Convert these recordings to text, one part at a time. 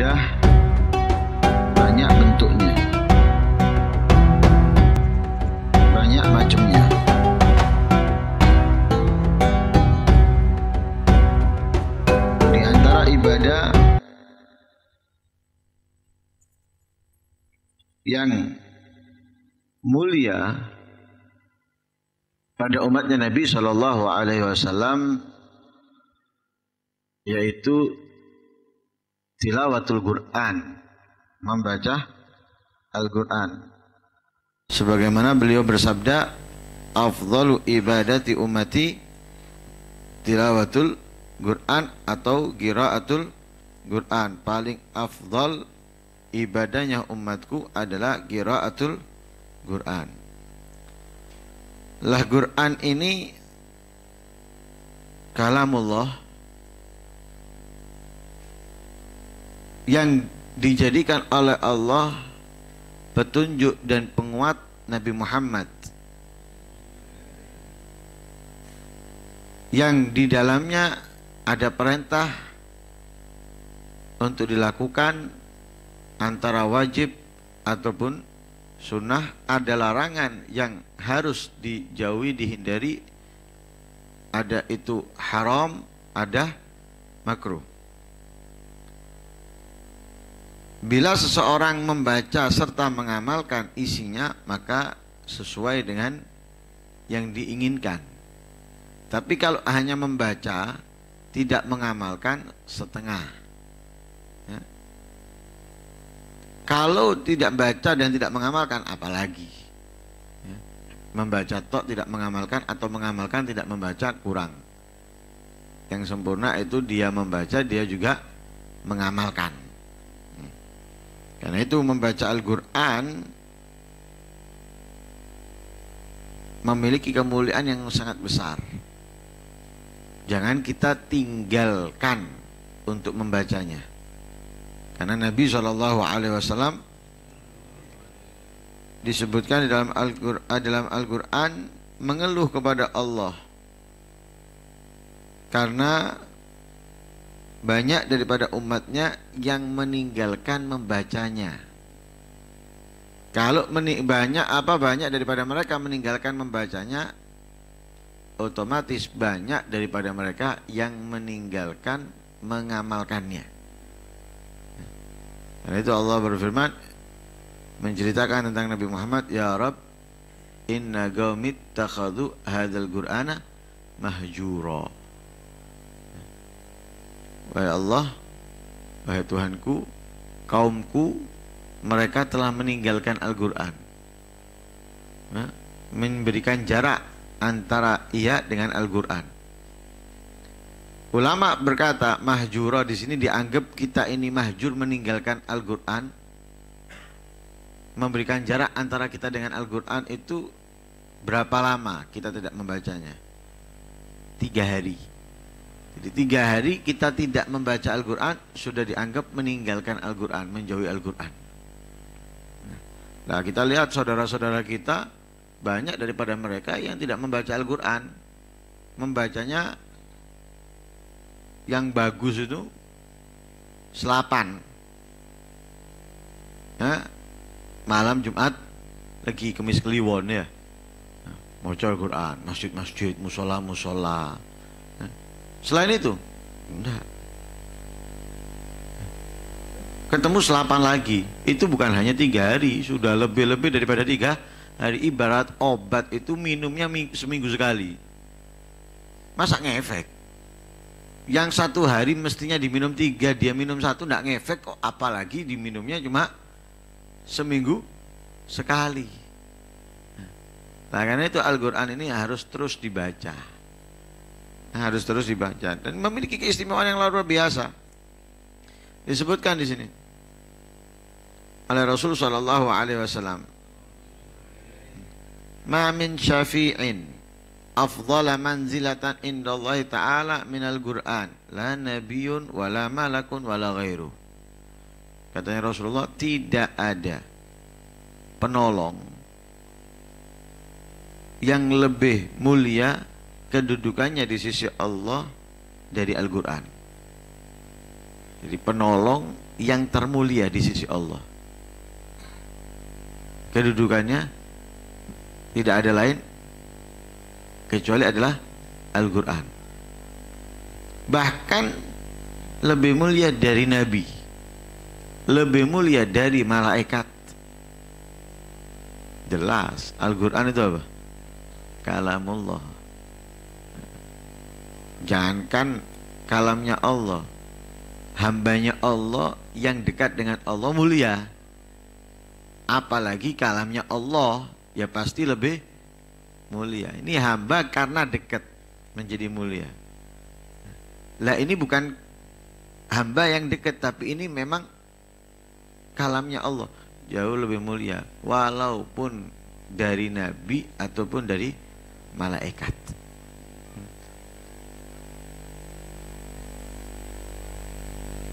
ada banyak bentuknya banyak macamnya di antara ibadah yang mulia pada umatnya Nabi Shallallahu Alaihi Wasallam yaitu tilawatul Quran, membaca Al-Quran. Sebagaimana beliau bersabda, afdalu ibadati umati tilawatul Quran atau giraatul Quran. Paling afdal ibadahnya umatku adalah giraatul Quran. Lah Quran ini kalamullah yang dijadikan oleh Allah petunjuk dan penguat Nabi Muhammad yang di dalamnya ada perintah untuk dilakukan antara wajib ataupun sunnah ada larangan yang harus dijauhi dihindari ada itu haram ada makruh Bila seseorang membaca serta mengamalkan isinya maka sesuai dengan yang diinginkan. Tapi kalau hanya membaca tidak mengamalkan setengah. Ya. Kalau tidak baca dan tidak mengamalkan apalagi ya. membaca tok tidak mengamalkan atau mengamalkan tidak membaca kurang. Yang sempurna itu dia membaca dia juga mengamalkan. Karena itu membaca Al-Quran memiliki kemuliaan yang sangat besar. Jangan kita tinggalkan untuk membacanya. Karena Nabi Shallallahu Alaihi Wasallam disebutkan dalam Al-Quran, dalam Al-Quran mengeluh kepada Allah karena banyak daripada umatnya yang meninggalkan membacanya. Kalau meni banyak apa banyak daripada mereka meninggalkan membacanya, otomatis banyak daripada mereka yang meninggalkan mengamalkannya. Dan itu Allah berfirman menceritakan tentang Nabi Muhammad, "Ya Rabb, inna qaumit takhadu hadal Qur'ana mahjura." Wahai Allah, wahai Tuhanku, kaumku mereka telah meninggalkan Al-Quran ya, memberikan jarak antara ia dengan Al-Quran ulama berkata mahjura di sini dianggap kita ini mahjur meninggalkan Al-Quran memberikan jarak antara kita dengan Al-Quran itu berapa lama kita tidak membacanya tiga hari jadi tiga hari kita tidak membaca Al-Quran sudah dianggap meninggalkan Al-Quran, menjauhi Al-Quran. Nah, nah kita lihat saudara-saudara kita banyak daripada mereka yang tidak membaca Al-Quran, membacanya yang bagus itu selapan. Ya, malam Jumat lagi kemis kliwon ya. Nah, Mocor Al-Quran, masjid-masjid, musola-musola Selain itu, enggak. Ketemu selapan lagi, itu bukan hanya tiga hari, sudah lebih-lebih daripada tiga hari. Ibarat obat itu minumnya seminggu sekali. Masa ngefek? Yang satu hari mestinya diminum tiga, dia minum satu, enggak ngefek kok. Apalagi diminumnya cuma seminggu sekali. Nah, karena itu Al-Quran ini harus terus dibaca. Nah, harus terus dibaca dan memiliki keistimewaan yang luar biasa. Disebutkan di sini oleh Rasul Shallallahu Alaihi Wasallam. Ma min syafi'in afdala manzilatan indallahi ta'ala al Qur'an la nabiyyun wala malakun wala ghairu. Katanya Rasulullah tidak ada penolong yang lebih mulia kedudukannya di sisi Allah dari Al-Quran jadi penolong yang termulia di sisi Allah kedudukannya tidak ada lain kecuali adalah Al-Quran bahkan lebih mulia dari Nabi lebih mulia dari malaikat jelas Al-Quran itu apa? kalamullah Jangankan kalamnya Allah, hambanya Allah yang dekat dengan Allah mulia. Apalagi kalamnya Allah ya pasti lebih mulia. Ini hamba karena dekat menjadi mulia. Lah ini bukan hamba yang dekat tapi ini memang kalamnya Allah jauh lebih mulia walaupun dari nabi ataupun dari malaikat.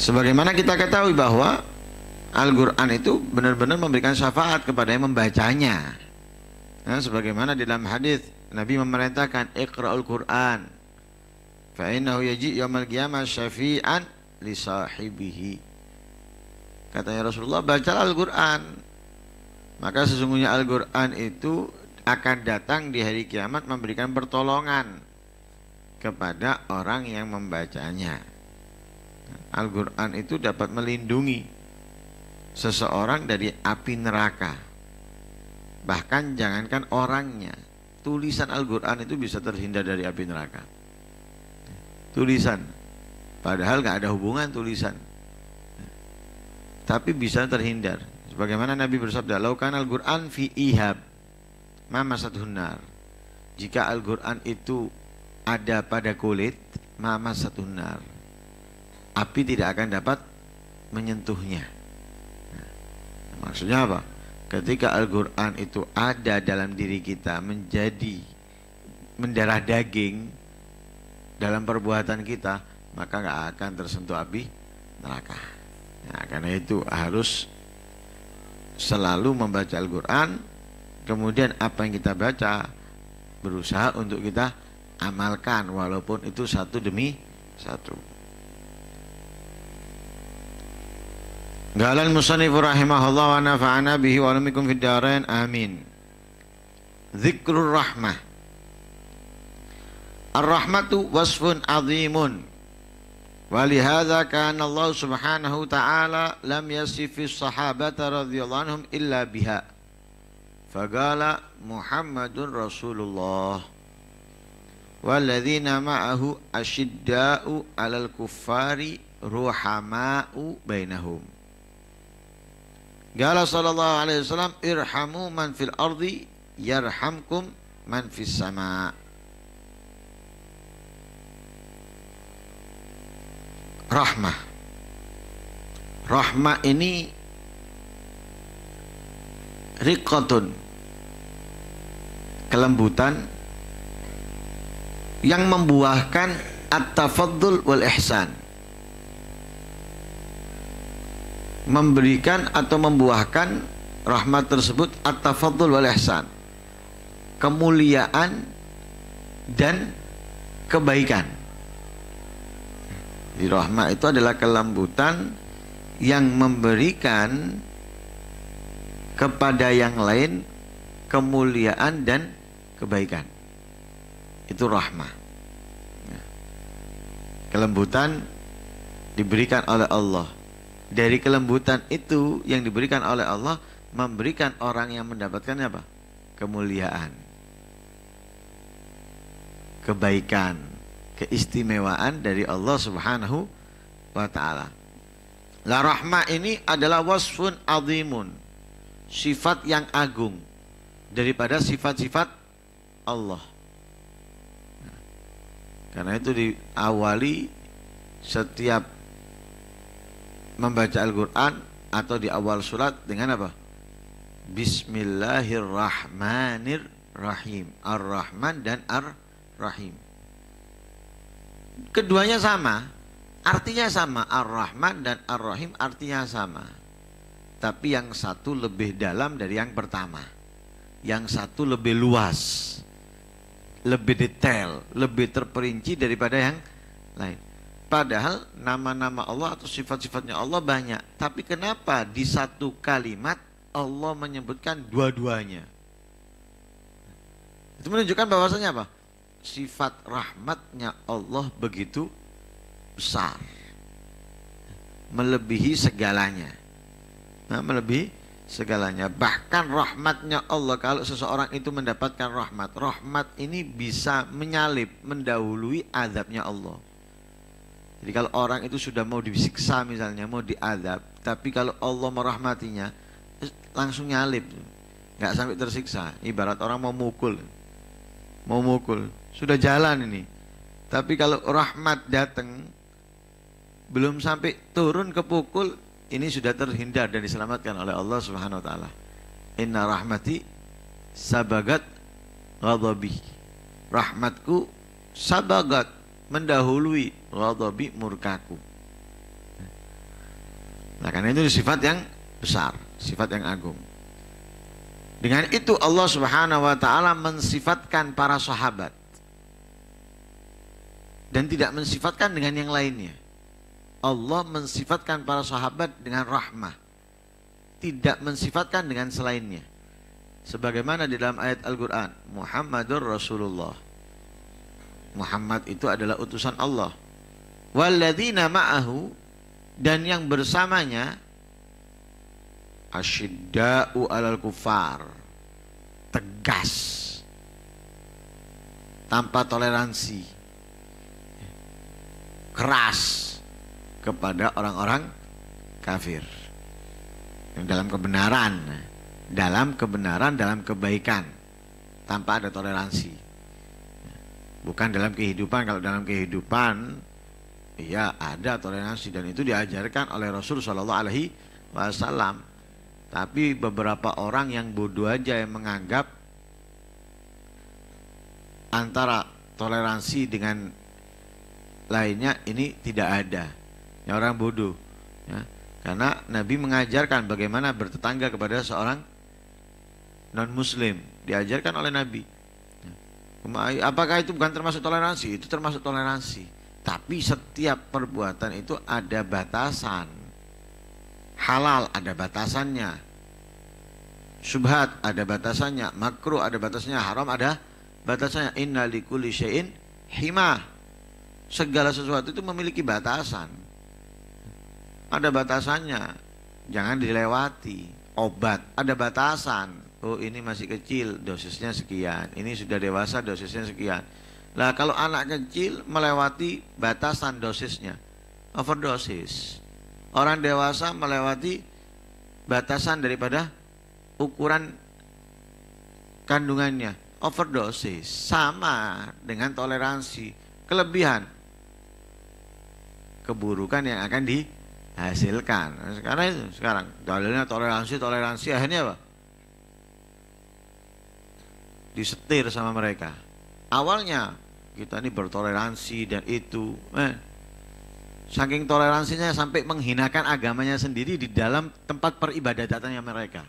Sebagaimana kita ketahui bahwa Al-Quran itu benar-benar memberikan syafaat kepada yang membacanya. Nah, sebagaimana di dalam hadis Nabi memerintahkan Iqra'ul Quran fa yaji yawmal qiyamah syafi'an li sahibihi. Katanya Rasulullah baca Al-Qur'an. Maka sesungguhnya Al-Qur'an itu akan datang di hari kiamat memberikan pertolongan kepada orang yang membacanya. Al-Quran itu dapat melindungi seseorang dari api neraka. Bahkan jangankan orangnya, tulisan Al-Quran itu bisa terhindar dari api neraka. Tulisan, padahal gak ada hubungan tulisan, tapi bisa terhindar. Sebagaimana Nabi bersabda, laukan Al-Quran fi ihab, mama satu nar. Jika Al-Quran itu ada pada kulit, mama satu nar api tidak akan dapat menyentuhnya. Nah, maksudnya apa? Ketika Al-Quran itu ada dalam diri kita menjadi mendarah daging dalam perbuatan kita, maka nggak akan tersentuh api neraka. Nah, karena itu harus selalu membaca Al-Quran, kemudian apa yang kita baca berusaha untuk kita amalkan walaupun itu satu demi satu. Qala al-musannif rahimahullah wa nafa'ana bihi wa lamikum amin. Dzikrul rahmah. Ar-rahmatu wasfun 'azimun. Wa li Allah Subhanahu wa ta'ala lam yasif as-sahabata illa biha. Faqala Muhammadun Rasulullah والذين معه أشداء على الكفار رحماء بينهم Gala sallallahu alaihi wasallam irhamu man fil ardi yarhamkum man fis sama. Rahmah. Rahmah ini riqqatun kelembutan yang membuahkan at-tafaddul wal ihsan memberikan atau membuahkan rahmat tersebut at-tafadhul wal ihsan. Kemuliaan dan kebaikan. Di rahmat itu adalah kelembutan yang memberikan kepada yang lain kemuliaan dan kebaikan. Itu rahmat Kelembutan diberikan oleh Allah dari kelembutan itu yang diberikan oleh Allah memberikan orang yang mendapatkannya apa? Kemuliaan. Kebaikan, keistimewaan dari Allah Subhanahu wa taala. La rahmah ini adalah wasfun azimun. Sifat yang agung daripada sifat-sifat Allah. Nah, karena itu diawali setiap membaca Al-Quran atau di awal surat dengan apa? Bismillahirrahmanirrahim. Ar-Rahman dan Ar-Rahim. Keduanya sama, artinya sama. Ar-Rahman dan Ar-Rahim artinya sama. Tapi yang satu lebih dalam dari yang pertama. Yang satu lebih luas, lebih detail, lebih terperinci daripada yang lain. Padahal nama-nama Allah atau sifat-sifatnya Allah banyak. Tapi kenapa di satu kalimat Allah menyebutkan dua-duanya? Itu menunjukkan bahwasanya apa? Sifat rahmatnya Allah begitu besar. Melebihi segalanya. Nah, melebihi segalanya. Bahkan rahmatnya Allah kalau seseorang itu mendapatkan rahmat. Rahmat ini bisa menyalip, mendahului azabnya Allah. Jadi kalau orang itu sudah mau disiksa misalnya, mau diadab, tapi kalau Allah merahmatinya, eh, langsung nyalip, nggak sampai tersiksa. Ibarat orang mau mukul, mau mukul, sudah jalan ini. Tapi kalau rahmat datang, belum sampai turun ke pukul, ini sudah terhindar dan diselamatkan oleh Allah Subhanahu Wa Taala. Inna rahmati sabagat ghadabi. Rahmatku sabagat mendahului ghadabi murkaku. Nah, karena itu sifat yang besar, sifat yang agung. Dengan itu Allah Subhanahu wa taala mensifatkan para sahabat dan tidak mensifatkan dengan yang lainnya. Allah mensifatkan para sahabat dengan rahmah. Tidak mensifatkan dengan selainnya. Sebagaimana di dalam ayat Al-Qur'an, Muhammadur Rasulullah. Muhammad itu adalah utusan Allah. Walladzina ma'ahu dan yang bersamanya asyidda'u al kufar tegas tanpa toleransi keras kepada orang-orang kafir yang dalam kebenaran dalam kebenaran dalam kebaikan tanpa ada toleransi bukan dalam kehidupan kalau dalam kehidupan ya ada toleransi dan itu diajarkan oleh Rasul Shallallahu Alaihi Wasallam tapi beberapa orang yang bodoh aja yang menganggap antara toleransi dengan lainnya ini tidak ada ya orang bodoh ya. karena Nabi mengajarkan bagaimana bertetangga kepada seorang non Muslim diajarkan oleh Nabi Apakah itu bukan termasuk toleransi? Itu termasuk toleransi. Tapi setiap perbuatan itu ada batasan. Halal ada batasannya. Subhat ada batasannya, makruh ada batasannya, haram ada batasannya. Inna likulli syai'in hima. Segala sesuatu itu memiliki batasan. Ada batasannya. Jangan dilewati. Obat ada batasan oh ini masih kecil dosisnya sekian ini sudah dewasa dosisnya sekian lah kalau anak kecil melewati batasan dosisnya overdosis orang dewasa melewati batasan daripada ukuran kandungannya overdosis sama dengan toleransi kelebihan keburukan yang akan dihasilkan sekarang itu sekarang dalilnya toleransi toleransi akhirnya apa disetir sama mereka. Awalnya kita ini bertoleransi dan itu, eh, saking toleransinya sampai menghinakan agamanya sendiri di dalam tempat peribadatannya mereka.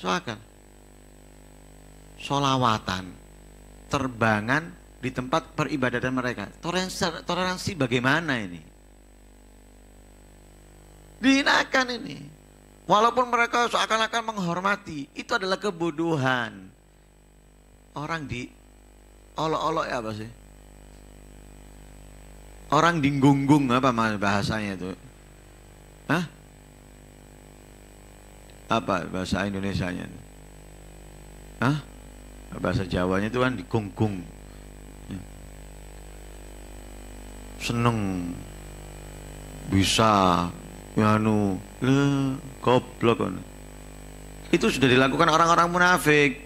Soalnya, solawatan, terbangan di tempat peribadatan mereka. Toleransi, toleransi bagaimana ini? Dihinakan ini Walaupun mereka seakan-akan menghormati, itu adalah kebodohan. Orang di olok-olok ya apa sih? Orang dinggunggung apa bahasanya itu? Hah? Apa bahasa Indonesianya? Hah? Bahasa Jawanya itu kan digunggung. Seneng bisa ya anu le goblok anu. itu sudah dilakukan orang-orang munafik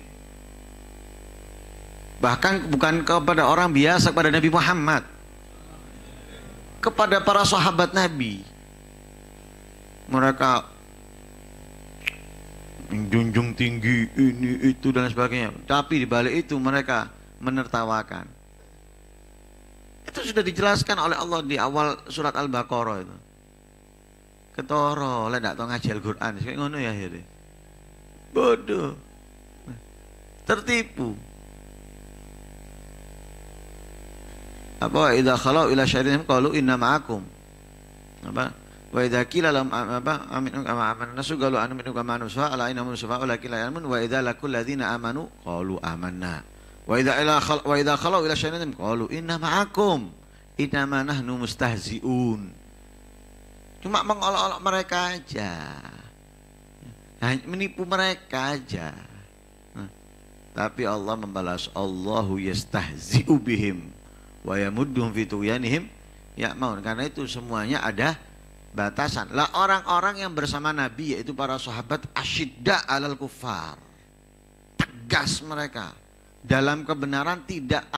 bahkan bukan kepada orang biasa kepada Nabi Muhammad kepada para sahabat Nabi mereka menjunjung tinggi ini itu dan sebagainya tapi dibalik itu mereka menertawakan itu sudah dijelaskan oleh Allah di awal surat Al-Baqarah itu ketoro lek ndak tau ngaji Al-Qur'an kaya ngono ya akhirnya bodoh tertipu apa idza khalau ila syairihim qalu inna ma'akum apa wa idza qila lam apa amin kama aman nasu qalu minu kama amanu sa ala inna mun sufa ala qila yamun wa idza lakul ladzina amanu qalu amanna wa idza ila khal wa idza khalau ila syairihim qalu inna ma'akum inna ma nahnu mustahzi'un Cuma mengolok-olok mereka aja. Hanya menipu mereka aja. tapi Allah membalas Allahu yastahzi'u bihim wa yamudduhum fi tughyanihim mau Karena itu semuanya ada batasan. Lah orang-orang yang bersama Nabi yaitu para sahabat asyidda alal kufar. Tegas mereka dalam kebenaran tidak